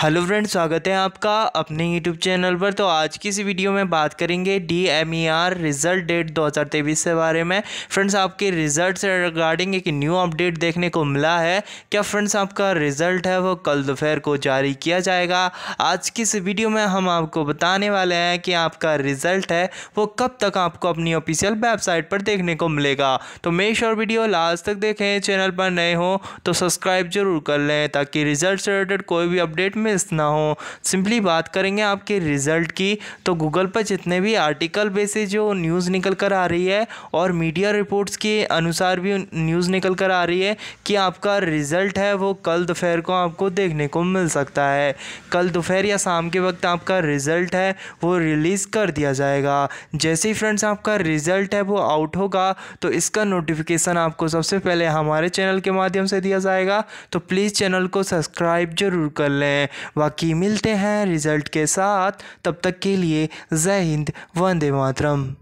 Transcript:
hello friends स्वागत है आपका अपने यूट्यूब चैनल पर तो आज की इस वीडियो में बात करेंगे D M E R result date 2023 के बारे में फ्रेंड्स आपके रिज़ल्ट से रिगार्डिंग एक न्यू अपडेट देखने को मिला है क्या फ्रेंड्स आपका रिज़ल्ट है वो कल दोपहर को जारी किया जाएगा आज की इस वीडियो में हम आपको बताने वाले हैं कि आपका रिज़ल्ट है वो कब तक आपको अपनी ऑफिशियल वेबसाइट पर देखने को मिलेगा तो मे श्योर वीडियो लास्ट तक देखें चैनल पर नए हों तो सब्सक्राइब जरूर कर लें ताकि रिज़ल्ट से रिलेटेड कोई भी अपडेट मिस ना हो सिंपली बात करेंगे आपके रिज़ल्ट की तो गूगल पर जितने भी आर्टिकल बेसिस जो न्यूज़ निकल कर आ रही है और मीडिया रिपोर्ट्स के अनुसार भी न्यूज़ निकल कर आ रही है कि आपका रिज़ल्ट है वो कल दोपहर को आपको देखने को मिल सकता है कल दोपहर या शाम के वक्त आपका रिज़ल्ट है वो रिलीज़ कर दिया जाएगा जैसे ही फ्रेंड्स आपका रिज़ल्ट है वो आउट होगा तो इसका नोटिफिकेशन आपको सबसे पहले हमारे चैनल के माध्यम से दिया जाएगा तो प्लीज़ चैनल को सब्सक्राइब जरूर कर लें बाकी मिलते हैं रिज़ल्ट के साथ तब तक के लिए जय हिंद वंदे मातरम